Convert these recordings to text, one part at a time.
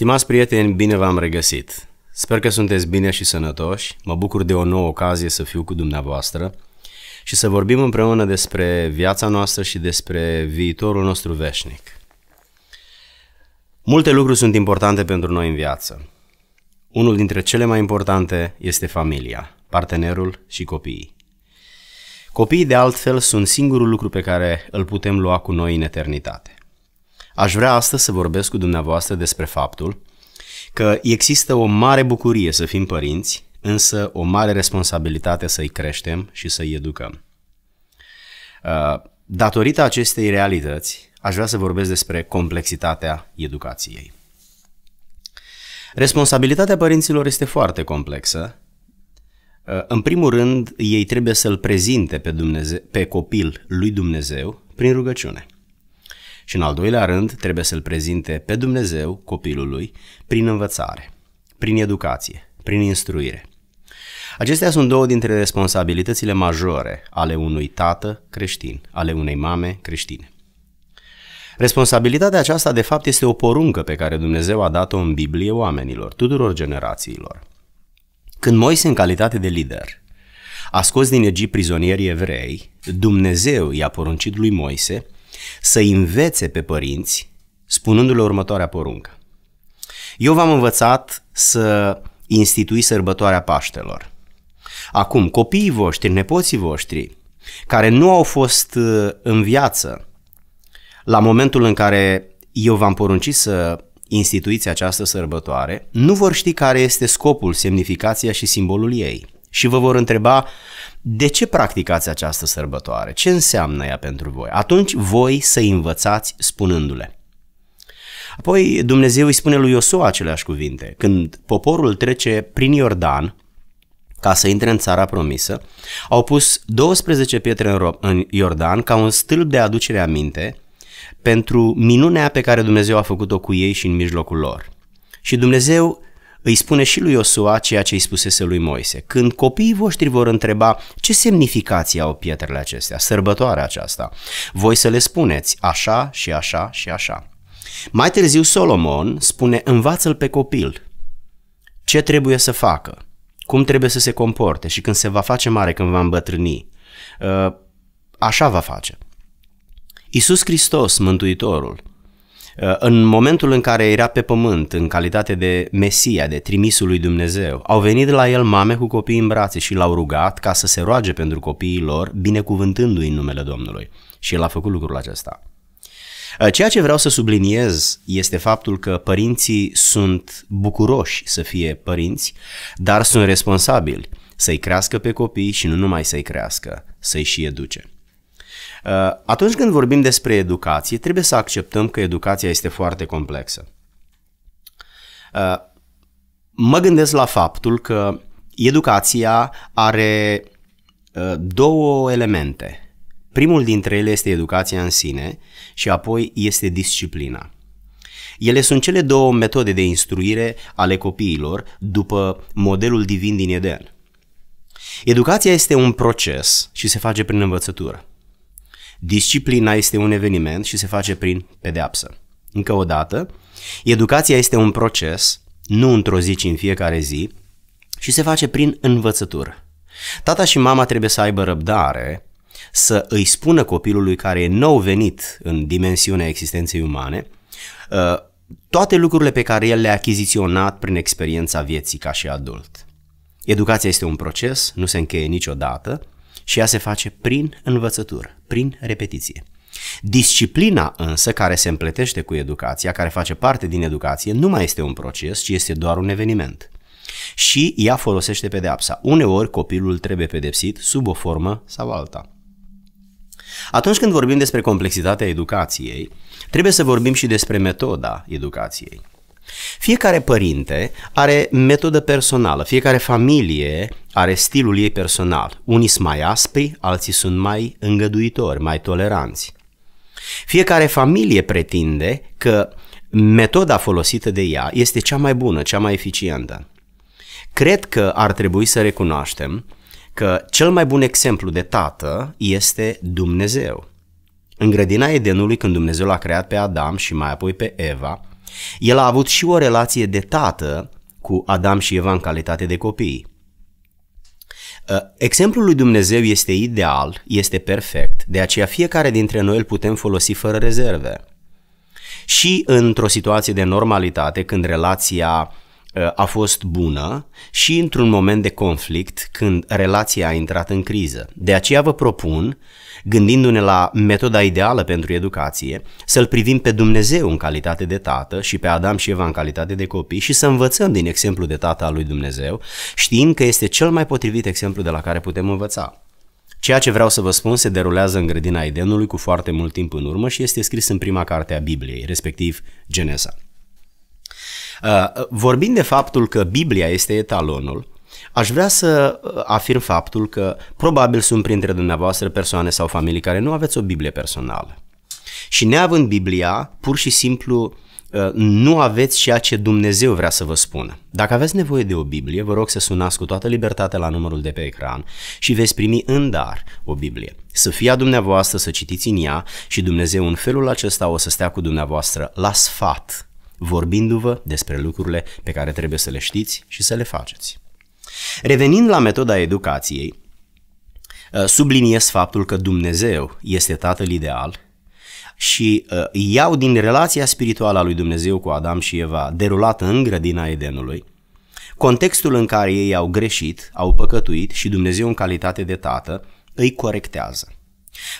Stimați prieteni, bine v-am regăsit! Sper că sunteți bine și sănătoși, mă bucur de o nouă ocazie să fiu cu dumneavoastră și să vorbim împreună despre viața noastră și despre viitorul nostru veșnic. Multe lucruri sunt importante pentru noi în viață. Unul dintre cele mai importante este familia, partenerul și copiii. Copiii, de altfel, sunt singurul lucru pe care îl putem lua cu noi în eternitate. Aș vrea astăzi să vorbesc cu dumneavoastră despre faptul că există o mare bucurie să fim părinți, însă o mare responsabilitate să-i creștem și să-i educăm. Uh, datorită acestei realități, aș vrea să vorbesc despre complexitatea educației. Responsabilitatea părinților este foarte complexă. Uh, în primul rând, ei trebuie să-L prezinte pe, Dumnezeu, pe copil lui Dumnezeu prin rugăciune și în al doilea rând trebuie să-L prezinte pe Dumnezeu copilului prin învățare, prin educație, prin instruire. Acestea sunt două dintre responsabilitățile majore ale unui tată creștin, ale unei mame creștine. Responsabilitatea aceasta, de fapt, este o poruncă pe care Dumnezeu a dat-o în Biblie oamenilor, tuturor generațiilor. Când Moise, în calitate de lider, a scos din Egipt prizonierii evrei, Dumnezeu i-a poruncit lui Moise să învețe pe părinți spunându-le următoarea poruncă. Eu v-am învățat să institui sărbătoarea Paștelor. Acum, copiii voștri, nepoții voștri, care nu au fost uh, în viață la momentul în care eu v-am poruncit să instituiți această sărbătoare, nu vor ști care este scopul, semnificația și simbolul ei și vă vor întreba de ce practicați această sărbătoare, ce înseamnă ea pentru voi. Atunci voi să învățați spunându-le. Apoi Dumnezeu îi spune lui Iosua aceleași cuvinte. Când poporul trece prin Iordan, ca să intre în țara promisă, au pus 12 pietre în Iordan ca un stâlp de aducere a minte pentru minunea pe care Dumnezeu a făcut-o cu ei și în mijlocul lor. Și Dumnezeu îi spune și lui Iosua ceea ce îi spusese lui Moise. Când copiii voștri vor întreba ce semnificație au pietrele acestea, sărbătoarea aceasta, voi să le spuneți așa și așa și așa. Mai târziu Solomon spune învață-l pe copil ce trebuie să facă, cum trebuie să se comporte și când se va face mare, când va îmbătrâni. Uh, așa va face. Iisus Hristos, Mântuitorul, Uh, în momentul în care era pe pământ, în calitate de Mesia, de trimisul lui Dumnezeu, au venit la el mame cu copii în brațe și l-au rugat ca să se roage pentru copiii lor, binecuvântându-i în numele Domnului. Și el a făcut lucrul acesta. Uh, ceea ce vreau să subliniez este faptul că părinții sunt bucuroși să fie părinți, dar sunt responsabili să-i crească pe copii și nu numai să-i crească, să-i și educe. Uh, atunci când vorbim despre educație, trebuie să acceptăm că educația este foarte complexă. Uh, mă gândesc la faptul că educația are uh, două elemente. Primul dintre ele este educația în sine și apoi este disciplina. Ele sunt cele două metode de instruire ale copiilor după modelul divin din Eden. Educația este un proces și se face prin învățătură. Disciplina este un eveniment și se face prin pedeapsă. Încă o dată, educația este un proces, nu într-o zi, ci în fiecare zi, și se face prin învățătură. Tata și mama trebuie să aibă răbdare să îi spună copilului care e nou venit în dimensiunea existenței umane uh, toate lucrurile pe care el le-a achiziționat prin experiența vieții ca și adult. Educația este un proces, nu se încheie niciodată, și ea se face prin învățătură, prin repetiție. Disciplina însă care se împletește cu educația, care face parte din educație, nu mai este un proces, ci este doar un eveniment. Și ea folosește pedeapsa. Uneori copilul trebuie pedepsit sub o formă sau alta. Atunci când vorbim despre complexitatea educației, trebuie să vorbim și despre metoda educației. Fiecare părinte are metodă personală, fiecare familie are stilul ei personal. Unii sunt mai aspri, alții sunt mai îngăduitori, mai toleranți. Fiecare familie pretinde că metoda folosită de ea este cea mai bună, cea mai eficientă. Cred că ar trebui să recunoaștem că cel mai bun exemplu de tată este Dumnezeu. În grădina Edenului, când Dumnezeu l-a creat pe Adam și mai apoi pe Eva, el a avut și o relație de tată cu Adam și Eva în calitate de copii. Ă, exemplul lui Dumnezeu este ideal, este perfect, de aceea fiecare dintre noi îl putem folosi fără rezerve. Și într-o situație de normalitate, când relația Uh, a fost bună și într-un moment de conflict când relația a intrat în criză. De aceea vă propun, gândindu-ne la metoda ideală pentru educație, să-L privim pe Dumnezeu în calitate de tată și pe Adam și Eva în calitate de copii și să învățăm din exemplu de tată al lui Dumnezeu, știind că este cel mai potrivit exemplu de la care putem învăța. Ceea ce vreau să vă spun se derulează în grădina Edenului cu foarte mult timp în urmă și este scris în prima carte a Bibliei, respectiv Genesa. Uh, vorbind de faptul că Biblia este etalonul, Aș vrea să uh, afirm faptul că probabil sunt printre dumneavoastră persoane sau familii care nu aveți o Biblie personală. Și neavând Biblia, pur și simplu uh, nu aveți ceea ce Dumnezeu vrea să vă spună. Dacă aveți nevoie de o Biblie, vă rog să sunați cu toată libertatea la numărul de pe ecran și veți primi în dar o Biblie. Să fie a dumneavoastră, să citiți în ea și Dumnezeu în felul acesta o să stea cu dumneavoastră la sfat vorbindu-vă despre lucrurile pe care trebuie să le știți și să le faceți. Revenind la metoda educației, uh, subliniez faptul că Dumnezeu este Tatăl ideal și uh, iau din relația spirituală a lui Dumnezeu cu Adam și Eva, derulată în grădina Edenului, contextul în care ei au greșit, au păcătuit și Dumnezeu în calitate de tată îi corectează.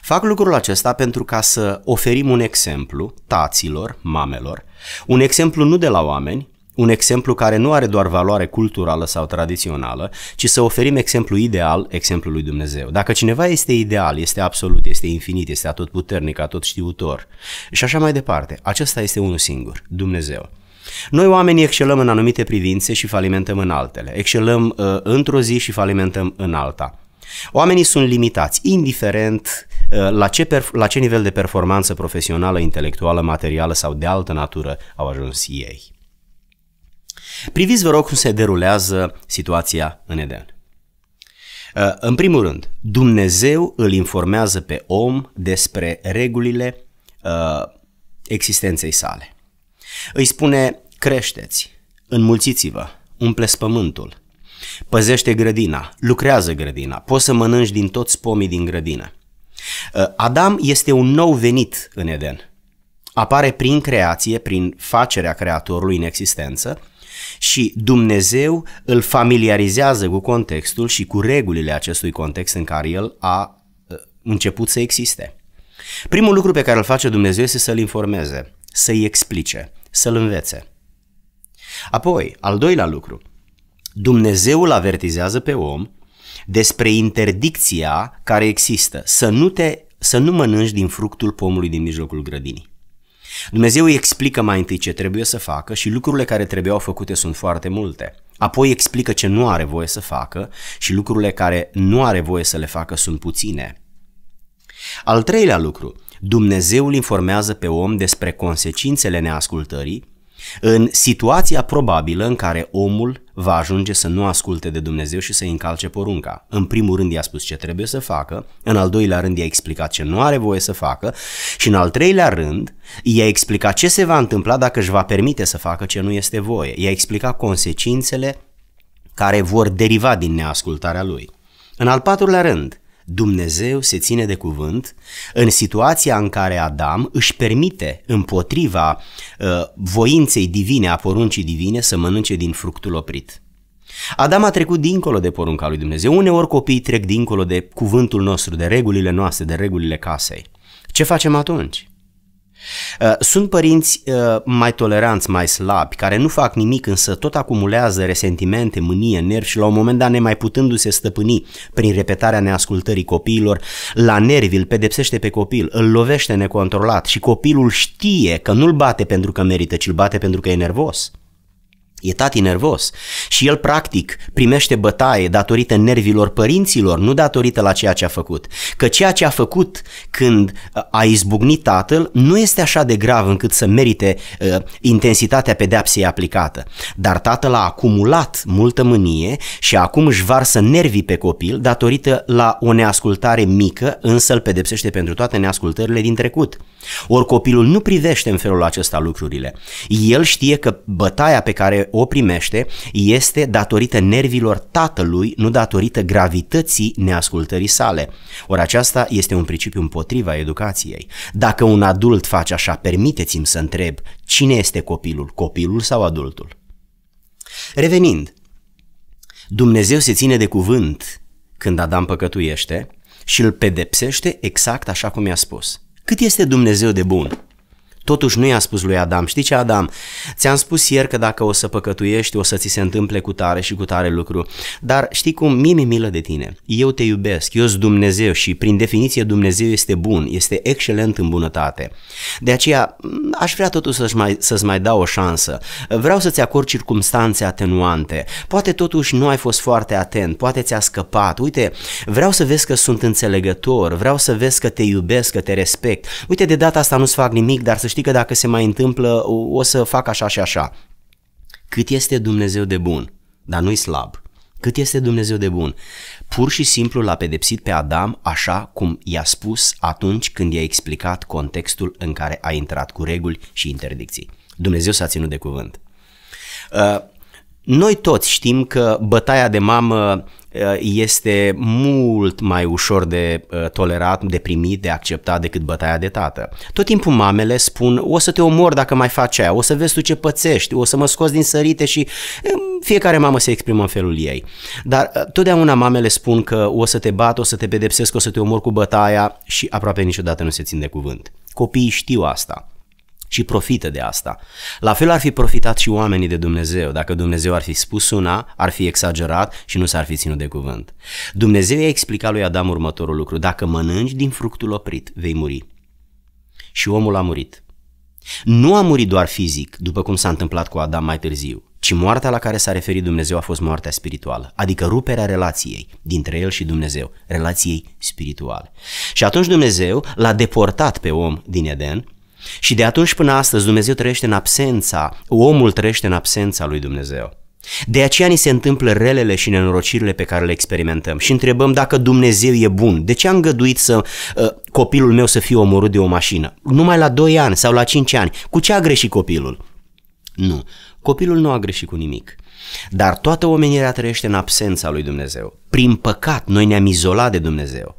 Fac lucrul acesta pentru ca să oferim un exemplu taților, mamelor, un exemplu nu de la oameni, un exemplu care nu are doar valoare culturală sau tradițională, ci să oferim exemplu ideal lui Dumnezeu. Dacă cineva este ideal, este absolut, este infinit, este atotputernic, știutor și așa mai departe, acesta este unul singur, Dumnezeu. Noi oamenii excelăm în anumite privințe și falimentăm în altele. Excelăm uh, într-o zi și falimentăm în alta. Oamenii sunt limitați, indiferent uh, la ce, la ce nivel de performanță profesională, intelectuală, materială sau de altă natură au ajuns ei. Priviți, vă rog, cum se derulează situația în Eden. Uh, în primul rând, Dumnezeu îl informează pe om despre regulile uh, existenței sale. Îi spune, creșteți, înmulțiți-vă, umpleți pământul, Păzește grădina, lucrează grădina, poți să mănânci din toți pomii din grădină. Uh, Adam este un nou venit în Eden. Apare prin creație, prin facerea creatorului în existență și Dumnezeu îl familiarizează cu contextul și cu regulile acestui context în care el a uh, început să existe. Primul lucru pe care îl face Dumnezeu este să-l informeze, să-i explice, să-l învețe. Apoi, al doilea lucru, Dumnezeu îl avertizează pe om despre interdicția care există, să nu, te, să nu mănânci din fructul pomului din mijlocul grădinii. Dumnezeu îi explică mai întâi ce trebuie să facă și lucrurile care trebuiau făcute sunt foarte multe. Apoi explică ce nu are voie să facă și lucrurile care nu are voie să le facă sunt puține. Al treilea lucru, Dumnezeu îl informează pe om despre consecințele neascultării în situația probabilă în care omul va ajunge să nu asculte de Dumnezeu și să încalce porunca. În primul rând i-a spus ce trebuie să facă, în al doilea rând i-a explicat ce nu are voie să facă și în al treilea rând i-a explicat ce se va întâmpla dacă își va permite să facă ce nu este voie. I-a explicat consecințele care vor deriva din neascultarea lui. În al patrulea rând, Dumnezeu se ține de cuvânt în situația în care Adam își permite împotriva uh, voinței divine, a poruncii divine, să mănânce din fructul oprit. Adam a trecut dincolo de porunca lui Dumnezeu. Uneori copiii trec dincolo de cuvântul nostru, de regulile noastre, de regulile casei. Ce facem atunci? Uh, sunt părinți uh, mai toleranți, mai slabi, care nu fac nimic, însă tot acumulează resentimente, mânie, nervi și la un moment dat, nemai putându-se stăpâni prin repetarea neascultării copiilor, la nervi îl pedepsește pe copil, îl lovește necontrolat și copilul știe că nu-l bate pentru că merită, ci îl bate pentru că e nervos. E tati nervos și el practic primește bătaie datorită nervilor părinților, nu datorită la ceea ce a făcut. Că ceea ce a făcut când uh, a izbucnit tatăl nu este așa de grav încât să merite uh, intensitatea pedepsei aplicată. Dar tatăl a acumulat multă mânie și acum își varsă nervii pe copil datorită la o neascultare mică, însă îl pedepsește pentru toate neascultările din trecut. Ori copilul nu privește în felul acesta lucrurile. El știe că bătaia pe care o primește este datorită nervilor tatălui, nu datorită gravității neascultării sale. Ori aceasta este un principiu împotriva educației. Dacă un adult face așa, permiteți-mi să întreb cine este copilul, copilul sau adultul? Revenind, Dumnezeu se ține de cuvânt când Adam păcătuiește și îl pedepsește exact așa cum i-a spus. Cât este Dumnezeu de bun? Totuși nu i-a spus lui Adam, știi ce Adam, ți-am spus ieri că dacă o să păcătuiești o să ți se întâmple cu tare și cu tare lucru, dar știi cum, mie mi milă de tine, eu te iubesc, eu sunt Dumnezeu și prin definiție Dumnezeu este bun, este excelent în bunătate. De aceea aș vrea totuși să-ți mai, să mai dau o șansă, vreau să-ți acord circumstanțe atenuante, poate totuși nu ai fost foarte atent, poate ți-a scăpat, uite, vreau să vezi că sunt înțelegător, vreau să vezi că te iubesc, că te respect, uite de data asta nu-ți fac nimic, dar să știi știi că dacă se mai întâmplă o să fac așa și așa. Cât este Dumnezeu de bun, dar nu-i slab. Cât este Dumnezeu de bun. Pur și simplu l-a pedepsit pe Adam așa cum i-a spus atunci când i-a explicat contextul în care a intrat cu reguli și interdicții. Dumnezeu s-a ținut de cuvânt. Uh, noi toți știm că bătaia de mamă Uh, este mult mai ușor de uh, tolerat, de primit, de acceptat decât bătaia de tată. Tot timpul mamele spun, o să te omor dacă mai faci aia, o să vezi tu ce pățești, o să mă scoți din sărite și uh, fiecare mamă se exprimă în felul ei. Dar totdeauna mamele spun că o să te bat, o să te pedepsesc, o să te omor cu bătaia și aproape niciodată nu se țin de cuvânt. Copiii știu asta și profită de asta. La fel ar fi profitat și oamenii de Dumnezeu. Dacă Dumnezeu ar fi spus una, ar fi exagerat și nu s-ar fi ținut de cuvânt. Dumnezeu i-a explicat lui Adam următorul lucru. Dacă mănânci din fructul oprit, vei muri. Și omul a murit. Nu a murit doar fizic, după cum s-a întâmplat cu Adam mai târziu, ci moartea la care s-a referit Dumnezeu a fost moartea spirituală, adică ruperea relației dintre el și Dumnezeu, relației spirituale. Și atunci Dumnezeu l-a deportat pe om din Eden și de atunci până astăzi Dumnezeu trăiește în absența, omul trăiește în absența lui Dumnezeu. De aceea ni se întâmplă relele și nenorocirile pe care le experimentăm și întrebăm dacă Dumnezeu e bun. De ce a îngăduit să uh, copilul meu să fie omorât de o mașină? Numai la 2 ani sau la 5 ani. Cu ce a greșit copilul? Nu. Copilul nu a greșit cu nimic. Dar toată omenirea trăiește în absența lui Dumnezeu. Prin păcat noi ne-am izolat de Dumnezeu.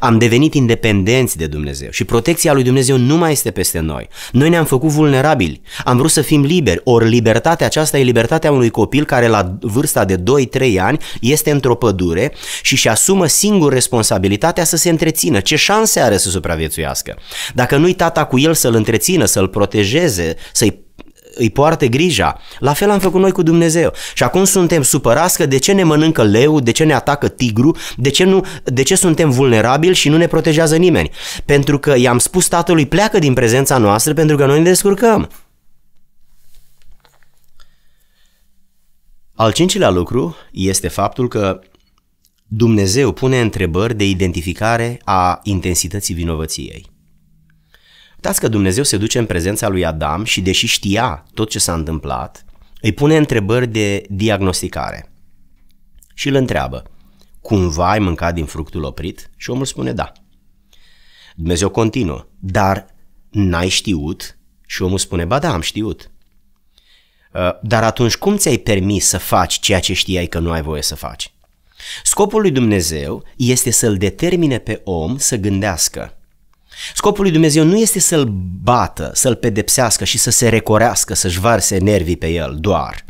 Am devenit independenți de Dumnezeu și protecția lui Dumnezeu nu mai este peste noi. Noi ne-am făcut vulnerabili, am vrut să fim liberi, ori libertatea aceasta e libertatea unui copil care la vârsta de 2-3 ani este într-o pădure și și asumă singur responsabilitatea să se întrețină. Ce șanse are să supraviețuiască? Dacă nu-i tata cu el să-l întrețină, să-l protejeze, să-i îi poarte grija. La fel am făcut noi cu Dumnezeu. Și acum suntem supărați că de ce ne mănâncă leu, de ce ne atacă tigru, de ce, nu, de ce suntem vulnerabili și nu ne protejează nimeni. Pentru că i-am spus tatălui pleacă din prezența noastră pentru că noi ne descurcăm. Al cincilea lucru este faptul că Dumnezeu pune întrebări de identificare a intensității vinovăției. Uitați că Dumnezeu se duce în prezența lui Adam și deși știa tot ce s-a întâmplat, îi pune întrebări de diagnosticare și îl întreabă, cumva ai mâncat din fructul oprit? Și omul spune da. Dumnezeu continuă, dar n-ai știut? Și omul spune, ba da, am știut. Ă, dar atunci cum ți-ai permis să faci ceea ce știai că nu ai voie să faci? Scopul lui Dumnezeu este să-l determine pe om să gândească. Scopul lui Dumnezeu nu este să-l bată, să-l pedepsească și să se recorească, să-și varse nervii pe el doar.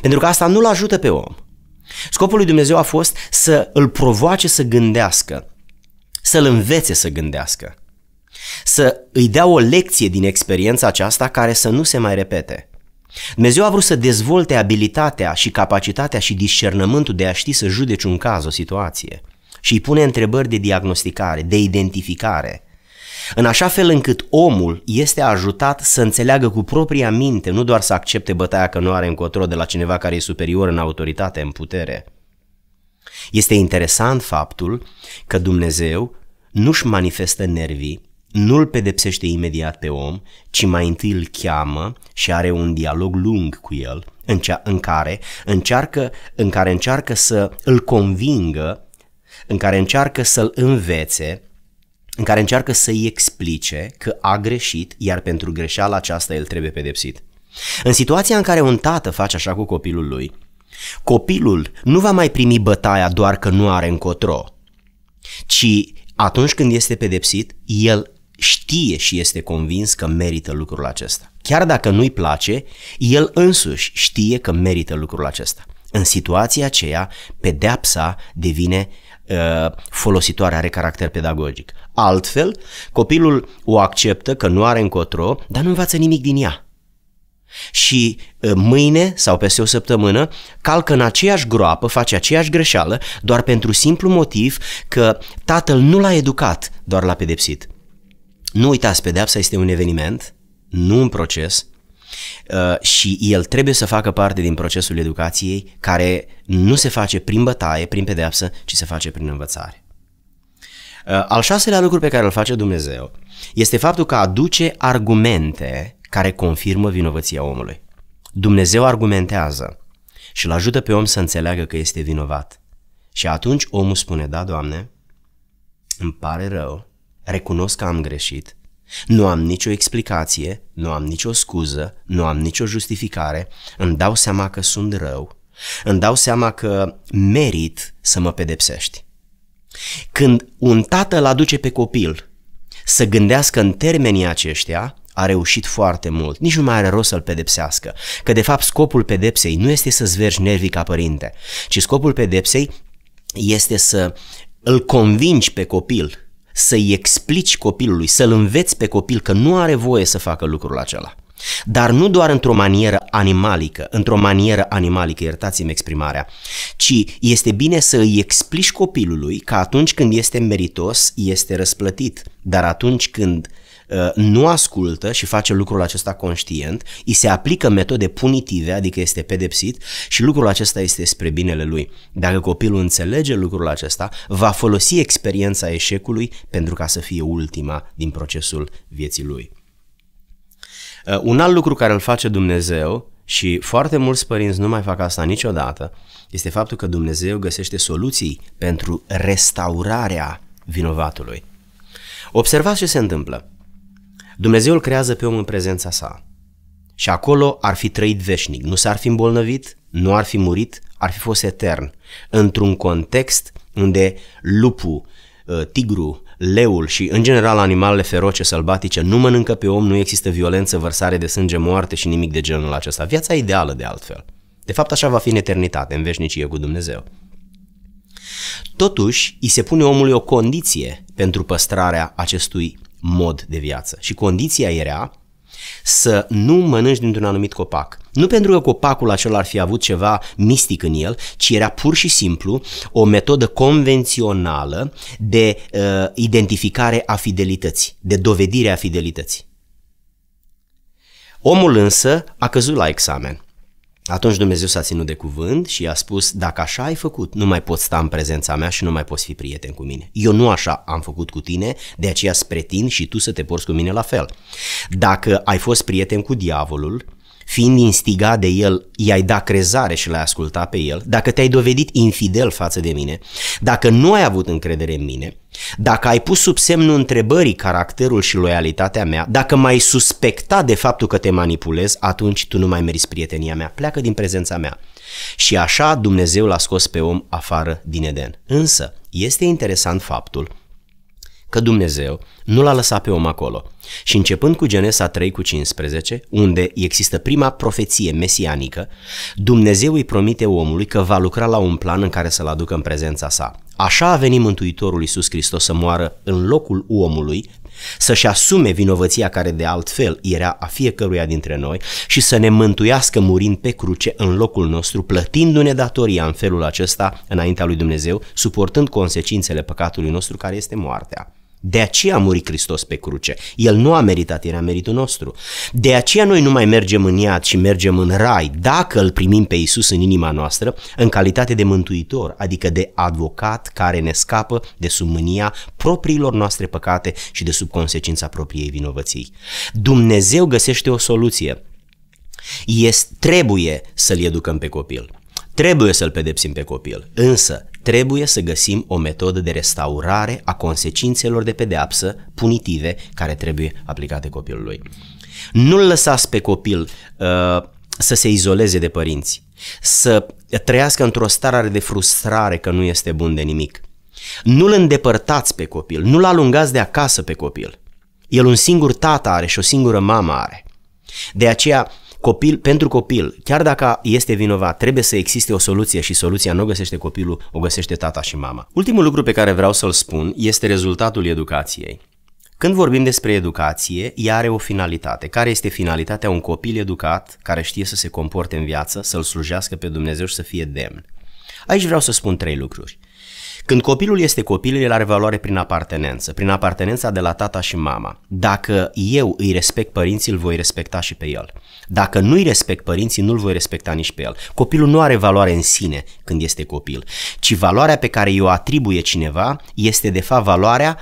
Pentru că asta nu-l ajută pe om. Scopul lui Dumnezeu a fost să îl provoace să gândească, să-l învețe să gândească, să îi dea o lecție din experiența aceasta care să nu se mai repete. Dumnezeu a vrut să dezvolte abilitatea și capacitatea și discernământul de a ști să judeci un caz, o situație și îi pune întrebări de diagnosticare, de identificare – în așa fel încât omul este ajutat să înțeleagă cu propria minte, nu doar să accepte bătaia că nu are încotro de la cineva care e superior în autoritate, în putere. Este interesant faptul că Dumnezeu nu-și manifestă nervii, nu-l pedepsește imediat pe om, ci mai întâi îl cheamă și are un dialog lung cu el, în, cea, în, care, încearcă, în care încearcă să îl convingă, în care încearcă să-l învețe, în care încearcă să-i explice că a greșit, iar pentru greșeala aceasta el trebuie pedepsit. În situația în care un tată face așa cu copilul lui, copilul nu va mai primi bătaia doar că nu are încotro, ci atunci când este pedepsit, el știe și este convins că merită lucrul acesta. Chiar dacă nu-i place, el însuși știe că merită lucrul acesta. În situația aceea, pedepsa devine Uh, folositoare, are caracter pedagogic. Altfel, copilul o acceptă că nu are încotro, dar nu învață nimic din ea. Și uh, mâine sau peste o săptămână calcă în aceeași groapă, face aceeași greșeală, doar pentru simplu motiv că tatăl nu l-a educat, doar l-a pedepsit. Nu uitați, pedepsa este un eveniment, nu un proces, Uh, și el trebuie să facă parte din procesul educației care nu se face prin bătaie, prin pedeapsă, ci se face prin învățare. Uh, al șaselea lucru pe care îl face Dumnezeu este faptul că aduce argumente care confirmă vinovăția omului. Dumnezeu argumentează și îl ajută pe om să înțeleagă că este vinovat. Și atunci omul spune, da, Doamne, îmi pare rău, recunosc că am greșit, nu am nicio explicație, nu am nicio scuză, nu am nicio justificare, îmi dau seama că sunt rău, îmi dau seama că merit să mă pedepsești. Când un tată îl aduce pe copil să gândească în termenii aceștia, a reușit foarte mult. Nici nu mai are rost să-l pedepsească. Că de fapt scopul pedepsei nu este să zvergi nervii ca părinte, ci scopul pedepsei este să îl convingi pe copil să-i explici copilului, să-l înveți pe copil că nu are voie să facă lucrul acela. Dar nu doar într-o manieră animalică, într-o manieră animalică, iertați-mi exprimarea, ci este bine să îi explici copilului că atunci când este meritos, este răsplătit, dar atunci când Uh, nu ascultă și face lucrul acesta conștient, îi se aplică metode punitive, adică este pedepsit și lucrul acesta este spre binele lui. Dacă copilul înțelege lucrul acesta, va folosi experiența eșecului pentru ca să fie ultima din procesul vieții lui. Uh, un alt lucru care îl face Dumnezeu și foarte mulți părinți nu mai fac asta niciodată, este faptul că Dumnezeu găsește soluții pentru restaurarea vinovatului. Observați ce se întâmplă. Dumnezeu îl creează pe om în prezența sa. Și acolo ar fi trăit veșnic, nu s-ar fi îmbolnăvit, nu ar fi murit, ar fi fost etern, într-un context unde lupul, ă, tigru, leul și, în general, animalele feroce sălbatice nu mănâncă pe om, nu există violență, vărsare de sânge, moarte și nimic de genul acesta. Viața ideală, de altfel. De fapt, așa va fi în eternitate, în veșnicie cu Dumnezeu. Totuși, îi se pune omului o condiție pentru păstrarea acestui mod de viață. Și condiția era să nu mănânci dintr-un anumit copac. Nu pentru că copacul acela ar fi avut ceva mistic în el, ci era pur și simplu o metodă convențională de uh, identificare a fidelității, de dovedire a fidelității. Omul însă a căzut la examen atunci Dumnezeu s-a ținut de cuvânt și i-a spus, dacă așa ai făcut, nu mai poți sta în prezența mea și nu mai poți fi prieten cu mine. Eu nu așa am făcut cu tine, de aceea spre tin și tu să te porți cu mine la fel. Dacă ai fost prieten cu diavolul, fiind instigat de el, i-ai dat crezare și l-ai ascultat pe el, dacă te-ai dovedit infidel față de mine, dacă nu ai avut încredere în mine, dacă ai pus sub semnul întrebării caracterul și loialitatea mea, dacă m-ai suspecta de faptul că te manipulez, atunci tu nu mai meriți prietenia mea, pleacă din prezența mea. Și așa Dumnezeu l-a scos pe om afară din Eden. Însă, este interesant faptul că Dumnezeu nu l-a lăsat pe om acolo. Și începând cu Genesa 3 cu 15, unde există prima profeție mesianică, Dumnezeu îi promite omului că va lucra la un plan în care să-l aducă în prezența sa. Așa a venit Mântuitorul Iisus Hristos să moară în locul omului, să-și asume vinovăția care de altfel era a fiecăruia dintre noi și să ne mântuiască murind pe cruce în locul nostru, plătindu-ne datoria în felul acesta înaintea lui Dumnezeu, suportând consecințele păcatului nostru care este moartea. De aceea a murit Hristos pe cruce. El nu a meritat, era meritul nostru. De aceea noi nu mai mergem în iad și mergem în rai dacă îl primim pe Isus în inima noastră în calitate de mântuitor, adică de advocat care ne scapă de sub mânia propriilor noastre păcate și de sub consecința propriei vinovății. Dumnezeu găsește o soluție. Este, trebuie să-l educăm pe copil. Trebuie să-l pedepsim pe copil. Însă, Trebuie să găsim o metodă de restaurare a consecințelor de pedeapsă punitive care trebuie aplicate copilului. Nu-l lăsați pe copil uh, să se izoleze de părinți, să trăiască într-o stare de frustrare că nu este bun de nimic. Nu-l îndepărtați pe copil, nu-l alungați de acasă pe copil. El un singur tată are și o singură mamă are. De aceea, copil pentru copil, chiar dacă este vinovat, trebuie să existe o soluție și soluția nu o găsește copilul, o găsește tata și mama. Ultimul lucru pe care vreau să-l spun este rezultatul educației. Când vorbim despre educație, ea are o finalitate. Care este finalitatea? Un copil educat care știe să se comporte în viață, să-l slujească pe Dumnezeu și să fie demn. Aici vreau să spun trei lucruri. Când copilul este copil, el are valoare prin apartenență, prin apartenența de la tata și mama. Dacă eu îi respect părinții, îl voi respecta și pe el. Dacă nu îi respect părinții, nu îl voi respecta nici pe el. Copilul nu are valoare în sine când este copil, ci valoarea pe care o atribuie cineva este de fapt valoarea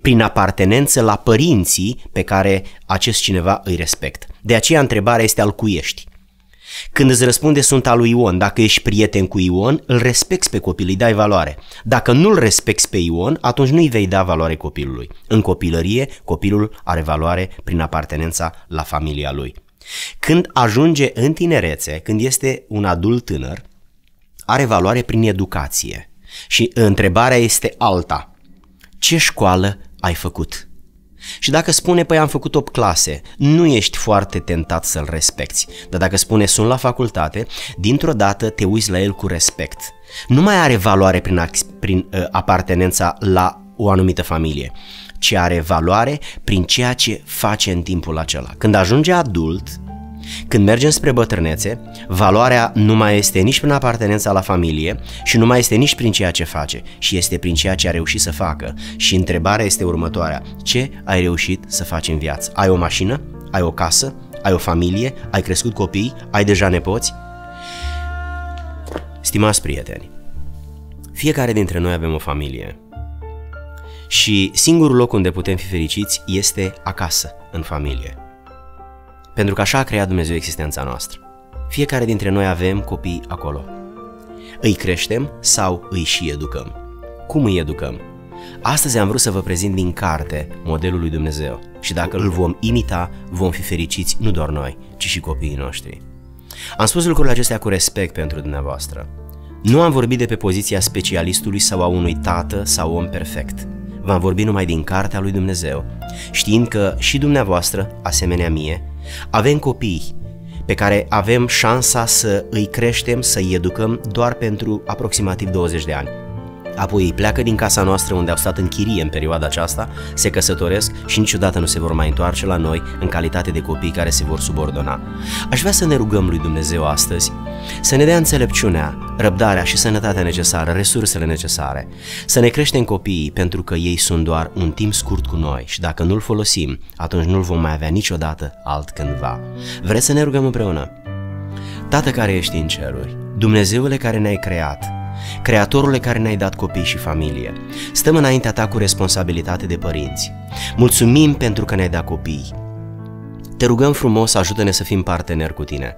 prin apartenență la părinții pe care acest cineva îi respect. De aceea întrebarea este al cui ești. Când îți răspunde sunt al lui Ion, dacă ești prieten cu Ion, îl respecti pe copil, îi dai valoare. Dacă nu-l respecti pe Ion, atunci nu-i vei da valoare copilului. În copilărie, copilul are valoare prin apartenența la familia lui. Când ajunge în tinerețe, când este un adult tânăr, are valoare prin educație. Și întrebarea este alta. Ce școală ai făcut? Și dacă spune, păi am făcut 8 clase, nu ești foarte tentat să-l respecti. Dar dacă spune, sunt la facultate, dintr-o dată te uiți la el cu respect. Nu mai are valoare prin, prin uh, apartenența la o anumită familie, ci are valoare prin ceea ce face în timpul acela. Când ajunge adult, când mergem spre bătrânețe, valoarea nu mai este nici prin apartenența la familie și nu mai este nici prin ceea ce face și este prin ceea ce a reușit să facă. Și întrebarea este următoarea, ce ai reușit să faci în viață? Ai o mașină? Ai o casă? Ai o familie? Ai crescut copii? Ai deja nepoți? Stimați prieteni, fiecare dintre noi avem o familie și singurul loc unde putem fi fericiți este acasă, în familie pentru că așa a creat Dumnezeu existența noastră. Fiecare dintre noi avem copii acolo. Îi creștem sau îi și educăm? Cum îi educăm? Astăzi am vrut să vă prezint din carte modelul lui Dumnezeu și dacă îl vom imita, vom fi fericiți nu doar noi, ci și copiii noștri. Am spus lucrurile acestea cu respect pentru dumneavoastră. Nu am vorbit de pe poziția specialistului sau a unui tată sau om perfect. V-am vorbit numai din cartea lui Dumnezeu, știind că și dumneavoastră, asemenea mie, avem copii pe care avem șansa să îi creștem, să îi educăm doar pentru aproximativ 20 de ani. Apoi ei pleacă din casa noastră unde au stat în chirie în perioada aceasta, se căsătoresc și niciodată nu se vor mai întoarce la noi în calitate de copii care se vor subordona. Aș vrea să ne rugăm lui Dumnezeu astăzi să ne dea înțelepciunea, răbdarea și sănătatea necesară, resursele necesare, să ne creștem copiii pentru că ei sunt doar un timp scurt cu noi și dacă nu-l folosim, atunci nu-l vom mai avea niciodată altcândva. Vreți să ne rugăm împreună? Tată care ești în ceruri, Dumnezeule care ne-ai creat, Creatorule care ne-ai dat copii și familie, stăm înaintea ta cu responsabilitate de părinți. Mulțumim pentru că ne-ai dat copii. Te rugăm frumos, ajută-ne să fim parteneri cu tine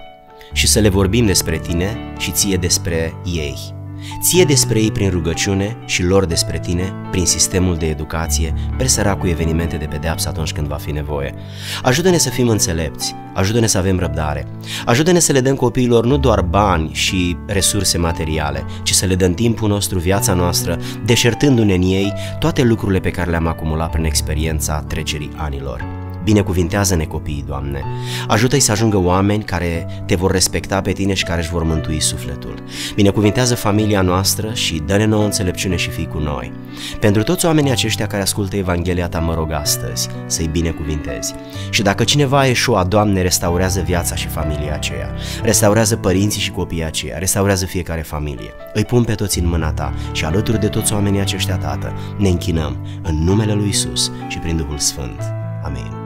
și să le vorbim despre tine și ție despre ei ție despre ei prin rugăciune și lor despre tine prin sistemul de educație, presăra cu evenimente de pedeapsă atunci când va fi nevoie. Ajută-ne să fim înțelepți, ajută-ne să avem răbdare, ajută-ne să le dăm copiilor nu doar bani și resurse materiale, ci să le dăm timpul nostru, viața noastră, deșertându-ne în ei toate lucrurile pe care le-am acumulat prin experiența trecerii anilor. Binecuvintează-ne copiii, Doamne. Ajută-i să ajungă oameni care te vor respecta pe tine și care își vor mântui sufletul. Binecuvintează familia noastră și dă-ne nouă înțelepciune și fii cu noi. Pentru toți oamenii aceștia care ascultă Evanghelia ta, mă rog astăzi, să-i binecuvintezi. Și dacă cineva a eșua, Doamne, restaurează viața și familia aceea. Restaurează părinții și copiii aceia. Restaurează fiecare familie. Îi pun pe toți în mâna ta și alături de toți oamenii aceștia, Tată, ne închinăm în numele lui Isus și prin Duhul Sfânt. Amin.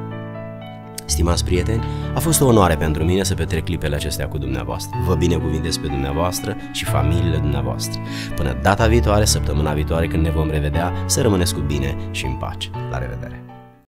Stimați prieteni, a fost o onoare pentru mine să petrec clipele acestea cu dumneavoastră. Vă binecuvintez pe dumneavoastră și familiile dumneavoastră. Până data viitoare, săptămâna viitoare când ne vom revedea, să rămâneți cu bine și în pace. La revedere!